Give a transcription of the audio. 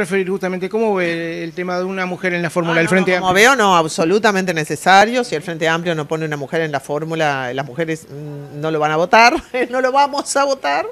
referir justamente. ¿Cómo ve el tema de una mujer en la fórmula ah, del Frente Amplio? Como veo, no, absolutamente necesario. Si el Frente Amplio no pone una mujer en la fórmula, las mujeres mm, no lo van a votar, no lo vamos a votar.